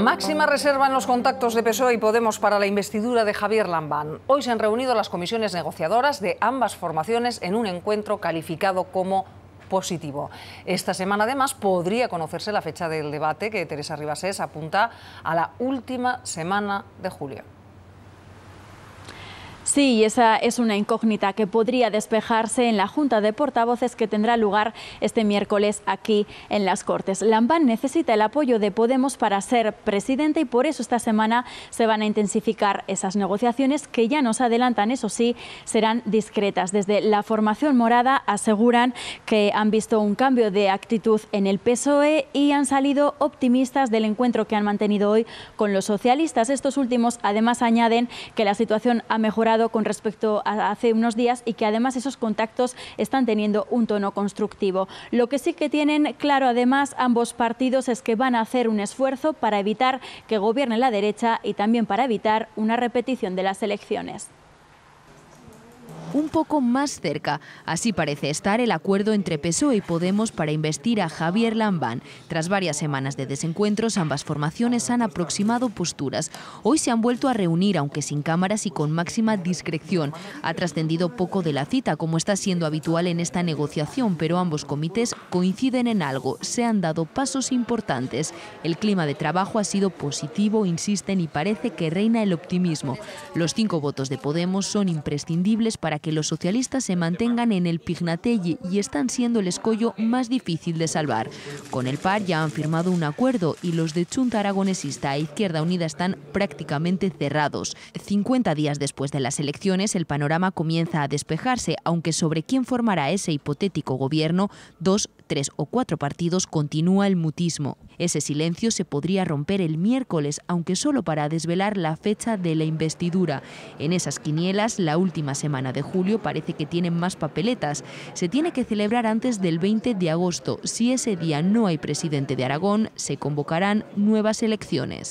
Máxima reserva en los contactos de PSOE y Podemos para la investidura de Javier Lambán. Hoy se han reunido las comisiones negociadoras de ambas formaciones en un encuentro calificado como positivo. Esta semana además podría conocerse la fecha del debate que Teresa Ribasés apunta a la última semana de julio. Sí, esa es una incógnita que podría despejarse en la Junta de Portavoces que tendrá lugar este miércoles aquí en las Cortes. Lambán necesita el apoyo de Podemos para ser presidente y por eso esta semana se van a intensificar esas negociaciones que ya nos adelantan, eso sí, serán discretas. Desde la formación morada aseguran que han visto un cambio de actitud en el PSOE y han salido optimistas del encuentro que han mantenido hoy con los socialistas. Estos últimos además añaden que la situación ha mejorado con respecto a hace unos días y que además esos contactos están teniendo un tono constructivo. Lo que sí que tienen claro además ambos partidos es que van a hacer un esfuerzo para evitar que gobierne la derecha y también para evitar una repetición de las elecciones un poco más cerca. Así parece estar el acuerdo entre PSOE y Podemos para investir a Javier Lambán. Tras varias semanas de desencuentros, ambas formaciones han aproximado posturas. Hoy se han vuelto a reunir, aunque sin cámaras y con máxima discreción. Ha trascendido poco de la cita, como está siendo habitual en esta negociación, pero ambos comités coinciden en algo. Se han dado pasos importantes. El clima de trabajo ha sido positivo, insisten, y parece que reina el optimismo. Los cinco votos de Podemos son imprescindibles para que los socialistas se mantengan en el Pignatelli y están siendo el escollo más difícil de salvar. Con el PAR ya han firmado un acuerdo y los de Chunta Aragonesista e Izquierda Unida están prácticamente cerrados. 50 días después de las elecciones el panorama comienza a despejarse, aunque sobre quién formará ese hipotético gobierno, dos, tres o cuatro partidos continúa el mutismo. Ese silencio se podría romper el miércoles, aunque solo para desvelar la fecha de la investidura. En esas quinielas, la última semana de julio parece que tienen más papeletas. Se tiene que celebrar antes del 20 de agosto. Si ese día no hay presidente de Aragón, se convocarán nuevas elecciones.